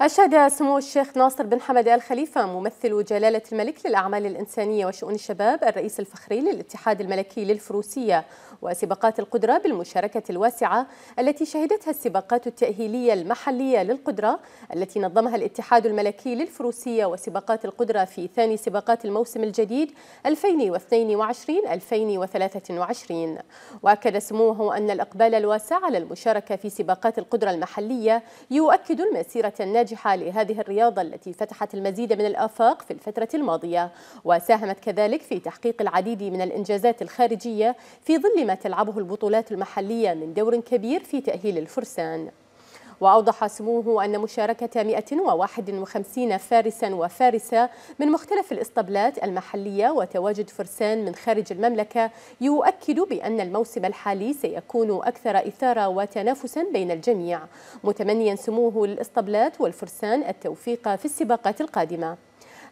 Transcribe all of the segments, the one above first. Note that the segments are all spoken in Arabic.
أشاد سمو الشيخ ناصر بن حمد آل خليفة ممثل جلالة الملك للأعمال الإنسانية وشؤون الشباب الرئيس الفخري للاتحاد الملكي للفروسية وسباقات القدرة بالمشاركة الواسعة التي شهدتها السباقات التأهيلية المحلية للقدرة التي نظمها الاتحاد الملكي للفروسية وسباقات القدرة في ثاني سباقات الموسم الجديد 2022-2023 وأكد سموه أن الإقبال الواسع على المشاركة في سباقات القدرة المحلية يؤكد المسيرة الناجحة الناجحة لهذه الرياضة التي فتحت المزيد من الآفاق في الفترة الماضية وساهمت كذلك في تحقيق العديد من الإنجازات الخارجية في ظل ما تلعبه البطولات المحلية من دور كبير في تأهيل الفرسان وأوضح سموه أن مشاركة 151 فارسا وفارسة من مختلف الإسطبلات المحلية وتواجد فرسان من خارج المملكة يؤكد بأن الموسم الحالي سيكون أكثر إثارة وتنافسا بين الجميع متمنيا سموه للإسطبلات والفرسان التوفيق في السباقات القادمة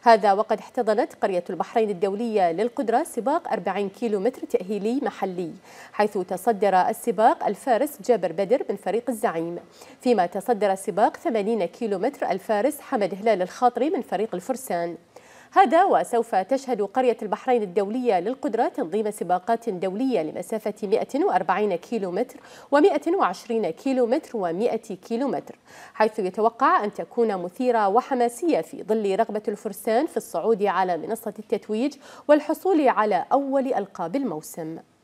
هذا وقد احتضنت قرية البحرين الدولية للقدرة سباق 40 كيلو متر تأهيلي محلي حيث تصدر السباق الفارس جابر بدر من فريق الزعيم فيما تصدر سباق 80 كيلو متر الفارس حمد هلال الخاطري من فريق الفرسان هذا وسوف تشهد قرية البحرين الدولية للقدرة تنظيم سباقات دولية لمسافة 140 كيلومتر و120 كيلومتر و100 كيلومتر حيث يتوقع أن تكون مثيرة وحماسية في ظل رغبة الفرسان في الصعود على منصة التتويج والحصول على أول ألقاب الموسم